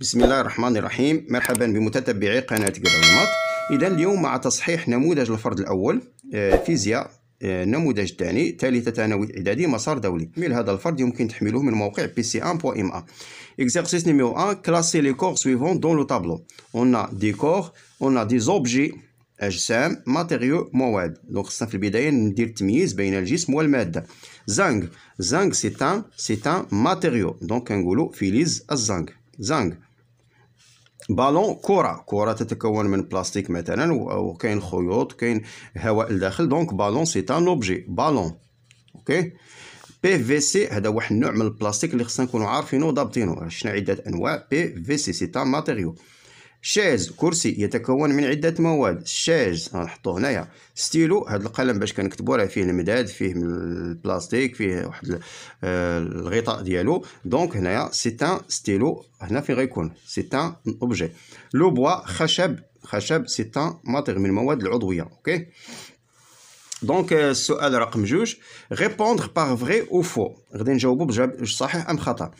بسم الله الرحمن الرحيم مرحبا بمتتبعي قناة قرمط إذا اليوم مع تصحيح نموذج الفرد الأول آه، فيزياء النموذج آه، الثاني ثالثة ثانوي إعدادي مسار دولي من هذا الفرد يمكن تحميله من موقع pc1.ma إم أ 1 نيميو les كلاسي لي كور سويفون tableau لو a des دي كور a دي زوبجي أجسام ماتيريو مواد دونك خصنا في البداية ندير التمييز بين الجسم والمادة زنج زنج c'est un c'est un matériau دونك كنقولوا فيليز الزنج زنج بالون كره كره تتكون من بلاستيك مثلا وكاين خيوط كاين هواء لداخل دونك بالون سي ان اوبجي بالون اوكي بي في سي هذا واحد النوع من البلاستيك اللي خصنا نكونوا عارفينه وضابطينه شنو عده انواع بي في سي سي ان ماتيريو شاز كرسي يتكون من عدة مواد شاز نحطو هنايا ستيلو هاد القلم باش كنكتبو راه فيه المداد فيه من البلاستيك فيه واحد آه، الغطاء ديالو دونك هنايا سي ستيلو هنا فين غيكون سي اوبجي لو بوا خشب خشب سي ماتيغ من المواد العضوية اوكي دونك آه، السؤال رقم جوج غيبوندغ باغ فغي او فو غادي نجاوبو بجواب صحيح ام خطا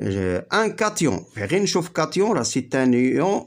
ان آه، كاتيون غير نشوف كاتيون راه سي ان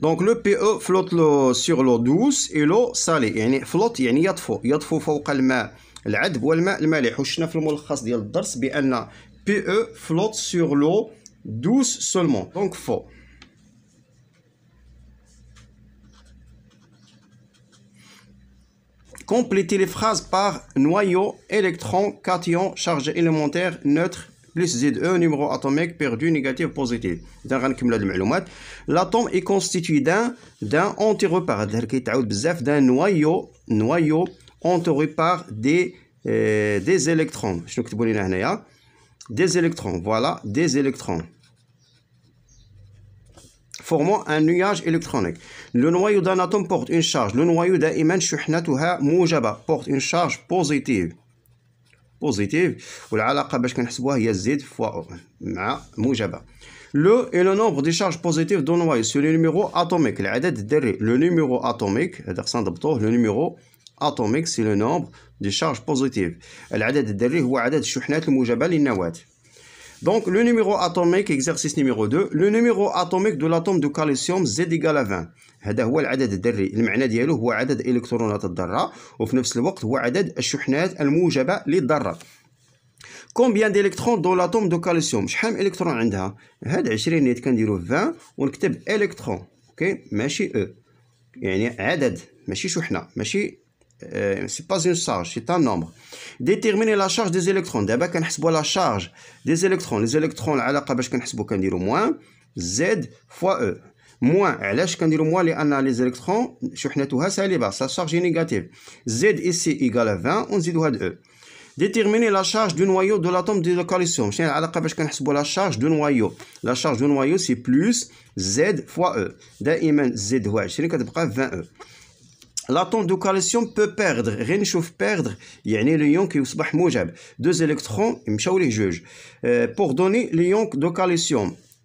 Donc le PE flotte sur l'eau douce et l'eau salée. يعني flotte يعني يطفو يطفو فوق الماء العذب والماء المالح. وشنا في الملخص ديال الدرس بأن PE flotte sur l'eau douce seulement. Donc faux. Complétez les phrases par noyau, électron, cation, charge élémentaire, neutre, plus Z1 numéro atomique perdu négatif positif. L'atome est constitué d'un d'un antirepar, d'un noyau noyau par des euh, des électrons. Hein. Des électrons, voilà, des électrons formant un nuage électronique. Le noyau d'un atome porte une charge. Le noyau d'un porte une charge positive. بوزيتيف والعلاقه باش كنحسبوها هي de فوا او مع موجبه لو le numéro atomique. دي شارج بوزيتيف le numéro سو اتوميك العدد الذري لو Donc, le numéro atomique, exercice numéro 2, le numéro atomique de l'atome de calcium Z égale à 20. هذا هو العدد الذري المعنى ديالو هو عدد الكترونات الذره وفي نفس الوقت هو عدد الشحنات الموجبه للذره كومبيان الكترون دو لاتوم دو كالسيوم شحال من الكترون عندها هاد 20 نيت كنديرو 20 ونكتب الكترون اوكي ماشي او يعني عدد ماشي شحنه ماشي سي با اون شارج سي طان نومبر ديتيرميني لا شارج دي الكترون دابا كنحسبوا لا شارج دي الكترون لي الكترون العلاقه باش كنحسبوا كنديروا موان زد فوا او e. Moins. Alors euh, je peux dire moi les analyses électrons. Je peux nettoyer ça. Les barres. Ça charge négative. Z ici égale à 20. On z deux e. Déterminer la charge du noyau de l'atome de calcium. Je vais vous qu'on la charge du noyau La charge du noyau c'est plus z fois e. D'ailleurs, moins z e. C'est une valeur de 20 e. L'atome de calcium peut perdre. Rien ne peut perdre. Il y a un élément qui est super majeur. Deux électrons. Et puis les juges euh, pour donner l'ion de calcium.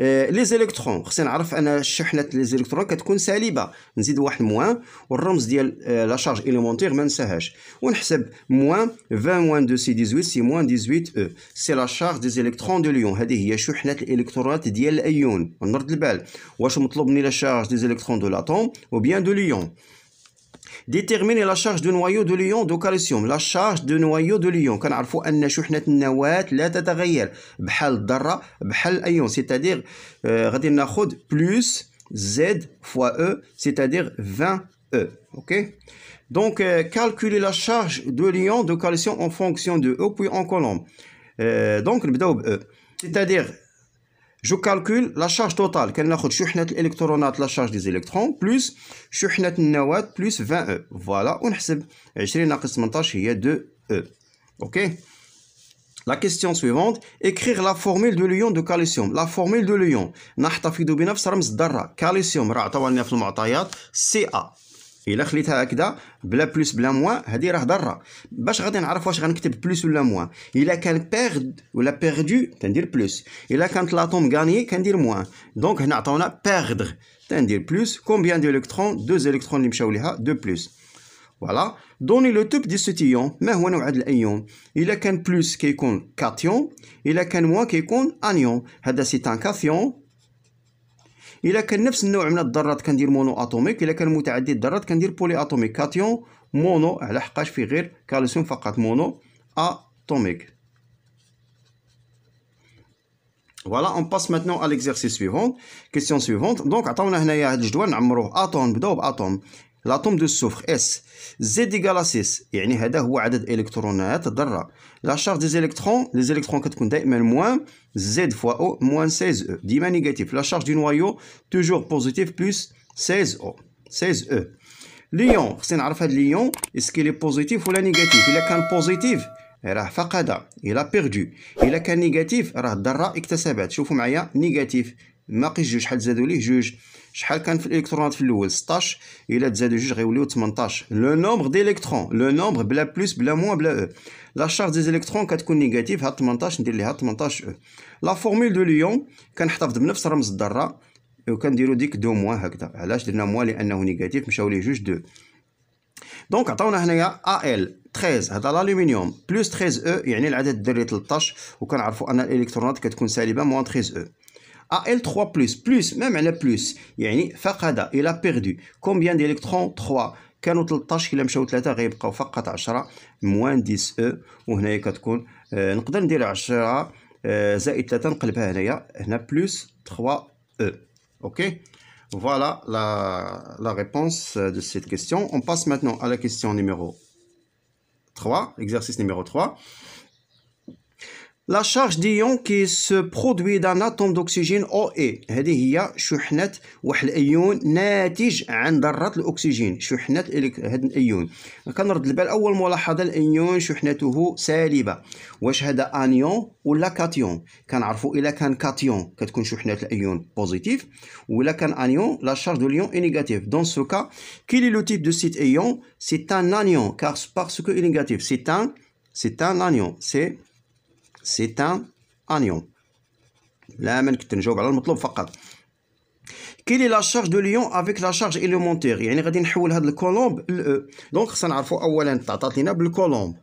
آه، لي زيليكترون خصني نعرف ان شحنه لي زيليكترون كتكون سالبه نزيد واحد موان والرمز ديال آه، لا شارج اليمونتيغ ما نساهاش ونحسب موان 20 موان دو سي 18 سي موان 18 او سي لا شارج دي زيليكترون دو ليون هذه هي شحنه الالكترونات ديال الايون ونرد البال واش مطلوب مني لا شارج دي زيليكترون دو لاتوم او بيان دو ليون Déterminer la charge de noyau de l'ion de calcium. La charge de noyau de l'ion. de C'est-à-dire euh, plus Z fois E, c'est-à-dire 20 E. OK Donc euh, calculer la charge de l'ion de calcium en fonction de E puis en colombe euh, donc نبداو ب E. C'est-à-dire je calcule la charge totale. Quelle est la charge des électrons plus charge شحنة النواة plus 20 E. Voilà, on calcule 20 18 هي 2 E. OK La question suivante, écrire la formule de l'ion de calcium. La formule de l'ion. نحتفظ بنفس رمز الذرة. calcium راه عطاونا في المعطيات CA. الا خليتها هكذا بلا بلوس بلا موان هذه راه ضره باش غادي نعرف واش غنكتب بلوس ولا موان الا كان بيرد ولا بيردو تندير بلوس الا كانت لاطوم غانيي كندير موان دونك هنا عطاونا بيردغ تندير بلوس كومبيان دو الكترون دو الكترون اللي مشاو ليها دو بلوس فوالا دوني لو توب دي ستيون ما هو نوع هذا الايون الا كان بلوس كيكون كاتيون الا كان موان كيكون انيون هذا سي تان كاثيون الا كان نفس النوع من الذرات كندير مونو اتوميك الا كان متعدد الذرات كندير بولي اتوميك كاتيون مونو على حقاش فيه غير كالسيوم فقط مونو اتوميك Voilà, on passe maintenant à l'exercice suivant. Question suivante. Donc, attendons, on a un atome, on a un atome, لاتوم دو السفر اس زد ايكال ا 6 يعني هذا هو عدد الكترونات الذره لا شارج دي زيليكترون لي زيليكترون كتكون دائما موان زد فوا او موان 16 او ديما نيجاتيف لا شارج دي نوايو توجور بوزيتيف بلس 16 او 16 او ليون خصني نعرف هاد ليون اسكي لي بوزيتيف ولا نيجاتيف الا كان بوزيتيف راه فقد الى بيردو الا كان نيجاتيف راه الذره اكتسبت شوفوا معايا نيجاتيف باقي جوج شحال زادوا ليه جوج شحال كان في الالكترونات في الاول 16 الى تزادوا جوج غيوليو 18 لو نومبر دي الكترون لو نومبر بلا بلس بلا موان بلا او لا شارج دي الكترون كتكون نيجاتيف هاد 18 ندير ليها 18 او لا فورمول دو ليون كنحتفظ بنفس رمز الذره وكنديرو ديك دو موان هكذا علاش درنا موان لانه نيجاتيف مشاو ليه جوج دو دونك عطاونا هنايا ال 13 هذا الالومنيوم بلس 13 او يعني العدد الذري 13 وكنعرفوا ان الالكترونات كتكون سالبه موان 13 او à L3+, plus, même elle plus. يعني il a perdu. Combien d'électrons 3. كانوا 13 كلا مشاو 3 فقط 10 موان 10 او وهنايا كتكون نقدر 10 3 نقلبها هنا plus 3 e. Voilà la, la réponse de cette question. On passe maintenant à la question numéro 3, exercice numéro 3. لا شارج ديون كي سو برودوي دان اتوم دوكسيجين او اي هذه هي شحنة واحد الايون ناتج عن ذرة الاكسجين شحنة هذا الايون كنرد البال اول ملاحظة الايون شحنته سالبة واش هذا انيون ولا كاتيون كنعرفوا الا كان كاتيون كتكون شحنة الايون بوزيتيف ولا كان انيون لا شارج دو ليون اي نيجاتيف دون سو كا كيل لو تيب دو سيت ايون سي ان انيون كار باسكو اي نيجاتيف سي تان سي ان انيون سي سيتان انيون لا ما نجاوب على المطلوب فقط كيلي لا شارج دو ليون افيك لا شارج اليمونتيغ يعني غادي نحول هاد الكولومب ل او e. دونك خصنا نعرفو اولا تعطات لينا بالكولومب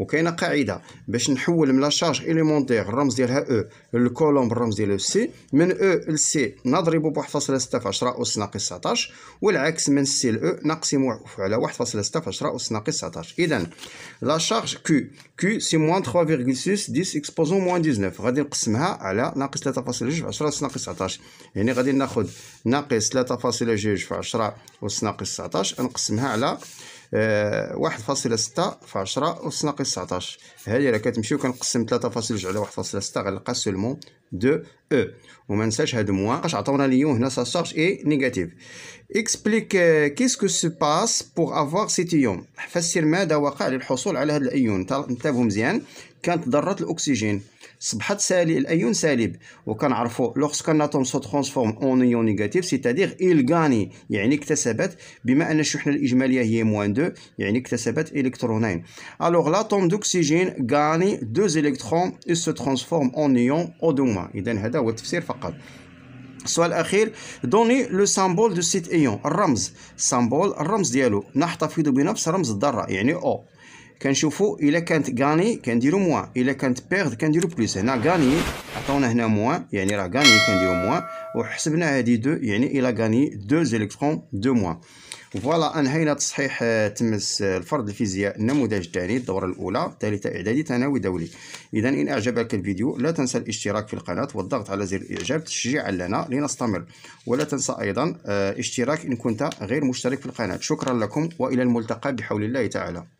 وكاينه قاعده باش نحول من لاشارج اليمونتير الرمز ديالها او للكولوم الرمز ديالو سي من او لسي نضرب بواحد 1.6 في 10 اس ناقص 19 والعكس من سي لاو نقسم على 1.6 في 10 اس ناقص 19 اذا لاشارج كو كو سي موان 3.6 10 اكسبوزون موان 19 غادي نقسمها على ناقص 3.2 في 10 اس ناقص 19 يعني غادي ناخذ ناقص 3.2 في 10 اس ناقص 19 نقسمها على آه، واحد فاصلة ستة في عشرة أس ناقص تسعتاش هادي راه كتمشي وكنقسم تلاتة فاصل جوج على واحد فاصلة ستة غنلقى سولمون دو او وما ننساش هاد موان قاش عطاونا ليون هنا سا شارج اي نيجاتيف اكسبليك كيسكو سو باس بوغ أفواغ سيتيوم فسر ماذا وقع للحصول على هاد الايون انت مزيان كانت ذره الاكسجين صبحت سالي الايون سالب وكنعرفوا لوغسك كان اتوم سو ترانسفورم اون ايون نيجاتيف سيتادير الغاني يعني اكتسبت بما ان الشحنه الاجماليه هي موان 2 يعني اكتسبت الكترونين الوغ لاتوم دوكسجين غاني دوز الكترون سو ترانسفورم اون ايون او دو موان اذا هذا هو التفسير فقط السؤال الاخير دوني لو سامبول دو سيت ايون الرمز سامبول الرمز ديالو نحتفظ بنفس رمز الذره يعني او كنشوفوا الا كانت غاني كنديرو موان الا كانت بيرد كنديرو بلوس هنا غاني عطاونا هنا موان يعني راه غاني كنديرو موان وحسبنا هذه دو يعني الا غاني دو الكترون دو موان فوالا انهينا تصحيح آه، تمس آه، الفرض الفيزياء النموذج الثاني الدوره الاولى ثالثه اعدادي ثانوي دولي اذا ان اعجبك الفيديو لا تنسى الاشتراك في القناه والضغط على زر الاعجاب تشجيعا لنا لنستمر ولا تنسى ايضا آه، اشتراك ان كنت غير مشترك في القناه شكرا لكم والى الملتقى بحول الله تعالى